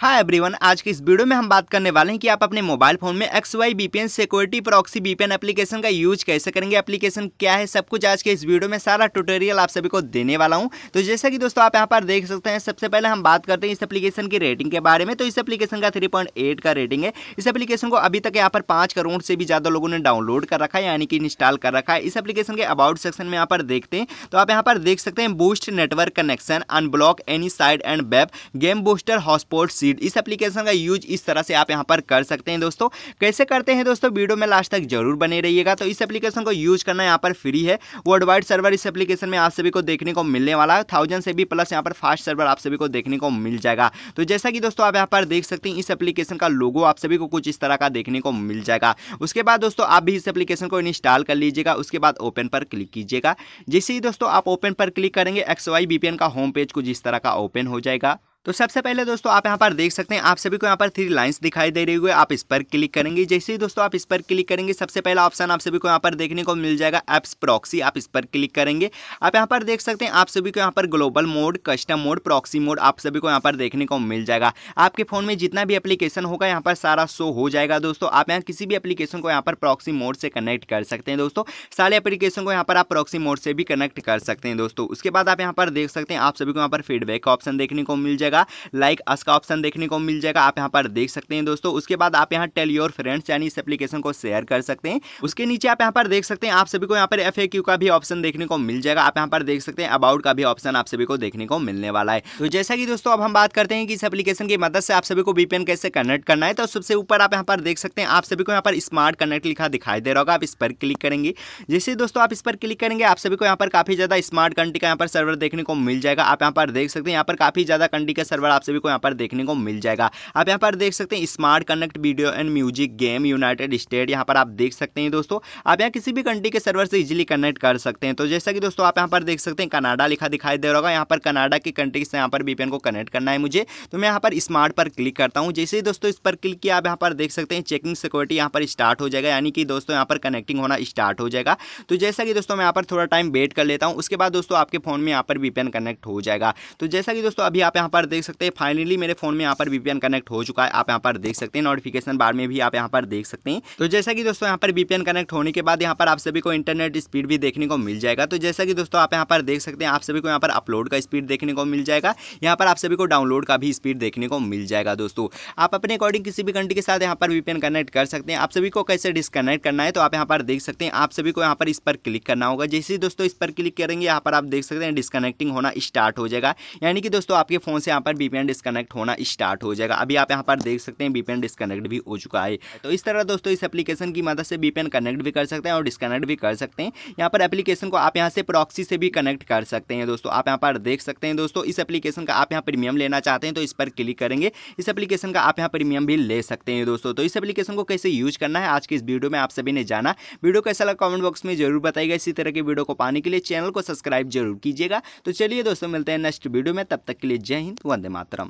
hi everyone आज के इस वीडियो में हम बात करने वाले हैं कि आप अपने मोबाइल फोन में X Y VPN security proxy VPN application का यूज कैसे करेंगे एप्लीकेशन क्या है सब कुछ आज के इस वीडियो में सारा ट्यूटोरियल आप सभी को देने वाला हूं तो जैसा कि दोस्तों आप यहां पर देख सकते हैं सबसे पहले हम बात करते हैं इस एप्लीकेशन की रेटिंग के बारे में तो इस एप्लीकेशन का थ्री का रेटिंग है इस एप्लीकेशन को अभी तक यहाँ पर पाँच करोड़ से भी ज़्यादा लोगों ने डाउनलोड कर रखा है यानी कि इंस्टॉल कर रखा है इस एप्लीकेशन के अबाउट सेक्शन में यहाँ पर देखते हैं तो आप यहाँ पर देख सकते हैं boost network connection unblock any side and web game booster hotspot सी सीड इस एप्लीकेशन का यूज इस तरह से आप यहाँ पर कर सकते हैं दोस्तों कैसे करते हैं दोस्तों वीडियो में लास्ट तक जरूर बने रहिएगा तो इस एप्लीकेशन को यूज करना यहाँ पर फ्री है वर्ल्ड वाइड सर्वर इस एप्लीकेशन में आप सभी को देखने को मिलने वाला है थाउजेंड से भी प्लस यहाँ पर फास्ट सर्वर आप सभी को देखने को मिल जाएगा तो जैसा कि दोस्तों आप यहाँ पर देख सकते हैं इस एप्लीकेशन का लोगो आप सभी को कुछ इस तरह का देखने को मिल जाएगा उसके बाद दोस्तों आप भी इस एप्लीकेशन को इंस्टॉल कर लीजिएगा उसके बाद ओपन पर क्लिक कीजिएगा जैसे ही दोस्तों आप ओपन पर क्लिक करेंगे एक्स वाई का होम पेज कुछ इस तरह का ओपन हो जाएगा तो सबसे पहले दोस्तों आप यहाँ पर देख सकते हैं आप सभी को यहाँ पर थ्री लाइन्स दिखाई दे रही है आप इस पर क्लिक करेंगे जैसे ही दोस्तों आप इस पर क्लिक करेंगे सबसे पहला ऑप्शन आप सभी को यहाँ पर देखने को मिल जाएगा एप्स प्रॉक्सी आप इस पर क्लिक करेंगे आप यहाँ पर देख सकते हैं आप सभी को यहाँ पर global mode custom mode proxy mode आप सभी को यहाँ पर देखने को मिल जाएगा आपके फोन में जितना भी एप्लीकेशन होगा यहाँ पर सारा शो हो जाएगा दोस्तों आप यहाँ किसी भी एप्लीकेशन को यहाँ पर प्रॉक्सी मोड से कनेक्ट कर सकते हैं दोस्तों सारे एप्लीकेशन को यहाँ पर आप प्रॉक्सी मोड से भी कनेक्ट कर सकते हैं दोस्तों उसके बाद आप यहाँ पर देख सकते हैं आप सभी को यहाँ पर फीडबैक का ऑप्शन देखने को मिल जाएगा जाएगा लाइक अस का ऑप्शन देखने को मिल जाएगा आप यहाँ पर देख सकते हैं दोस्तों उसके बाद आप यहाँ टेल योर फ्रेंड्स यानी इस एप्लीकेशन को शेयर कर सकते हैं उसके नीचे आप यहाँ पर देख सकते हैं आप सभी को यहाँ पर एफ का भी ऑप्शन देखने को मिल जाएगा आप यहाँ पर देख सकते हैं अबाउट का भी ऑप्शन आप सभी को देखने को मिलने वाला है तो जैसा कि दोस्तों अब हम बात करते हैं कि इस एप्लीकेशन की मदद से आप सभी को वीपीएन कैसे कनेक्ट करना है तो सबसे ऊपर आप यहाँ पर देख सकते हैं आप सभी को यहाँ पर स्मार्ट कनेक्ट लिखा दिखाई दे रहा होगा आप इस पर क्लिक करेंगे जैसे दोस्तों आप इस पर क्लिक करेंगे आप सभी को यहाँ पर काफी ज्यादा स्मार्ट कंट्री का यहाँ पर सर्वर देखने को मिल जाएगा आप यहाँ पर देख सकते हैं यहाँ पर काफी ज्यादा कंट्री के सर्वर आप सभी को यहाँ पर देखने को मिल जाएगा आप यहाँ पर देख सकते हैं smart connect video and music game United State यहाँ पर आप देख सकते हैं दोस्तों आप यहाँ किसी भी कंट्री के सर्वर से इजिली कनेक्ट कर सकते हैं तो जैसा कि दोस्तों आप यहाँ पर देख सकते हैं कनाडा लिखा दिखाई दे रहा होगा यहाँ पर कनाडा की कंट्री से यहाँ पर वीपीएन को कनेक्ट करना है मुझे तो मैं यहाँ पर स्मार्ट पर क्लिक करता हूँ जैसे ही दोस्तों इस पर क्लिक किया आप यहाँ पर देख सकते हैं चेकिंग सिक्योरिटी यहाँ पर स्टार्ट हो जाएगा यानी कि दोस्तों यहाँ पर कनेक्टिंग होना स्टार्ट हो जाएगा तो जैसा कि दोस्तों मैं यहाँ पर थोड़ा टाइम वेट कर लेता हूँ उसके बाद दोस्तों आपके फोन में यहाँ पर वीपीएन कनेक्ट हो जाएगा तो जैसा कि दोस्तों अभी आप यहाँ पर देख सकते हैं फाइनली मेरे फोन में यहाँ पर वीपीएन कनेक्ट हो चुका है आप यहाँ पर देख सकते हैं नोटिफिकेशन बार में भी आप यहाँ पर देख सकते हैं तो जैसा कि दोस्तों यहाँ पर वीपीएन कनेक्ट होने के बाद यहाँ पर आप सभी को इंटरनेट स्पीड भी देखने को मिल जाएगा तो जैसा कि दोस्तों आप यहाँ पर देख सकते हैं आप सभी को यहाँ पर अपलोड का स्पीड देखने को मिल जाएगा यहाँ पर आप सभी को डाउनलोड का भी स्पीड देखने को मिल जाएगा दोस्तों आप अपने अकॉर्डिंग किसी भी कंट्री के साथ यहाँ पर वीपीएन कनेक्ट कर सकते हैं आप सभी को कैसे डिसकनेक्ट करना है तो आप यहाँ पर देख सकते हैं आप सभी को यहाँ पर इस पर क्लिक करना होगा जैसे दोस्तों इस पर क्लिक करेंगे यहाँ पर आप देख सकते हैं डिस्कनेक्टिंग होना स्टार्ट हो जाएगा यानी कि दोस्तों आपके फोन से यहाँ पर बीपीएन डिस्कनेक्ट होना स्टार्ट हो जाएगा अभी आप यहाँ पर देख सकते हैं बीपीएन डिस्कनेक्ट भी हो चुका है तो इस तरह दोस्तों इस एप्लीकेशन की मदद से बीपीएन कनेक्ट भी कर सकते हैं और डिस्कनेक्ट भी कर सकते हैं यहाँ पर एप्लीकेशन को आप यहाँ से प्रॉक्सी से भी कनेक्ट कर सकते हैं दोस्तों आप यहाँ पर देख सकते हैं दोस्तों इस एप्लीकेशन का आप यहाँ प्रीमियम लेना चाहते हैं तो इस पर क्लिक करेंगे इस एप्लीकेशन का आप यहाँ प्रीमियम भी ले सकते हैं दोस्तों तो इस एप्लीकेशन को कैसे यूज करना है आज की इस वीडियो में आप सभी ने जाना वीडियो कैसा लगा कॉमेंट बॉक्स में जरूर बताएगा इसी तरह की वीडियो को पाने के लिए चैनल को सब्सक्राइब जरूर कीजिएगा तो चलिए दोस्तों मिलते हैं नेक्स्ट वीडियो में तब तक के लिए जय हिंद వందే మాత్రం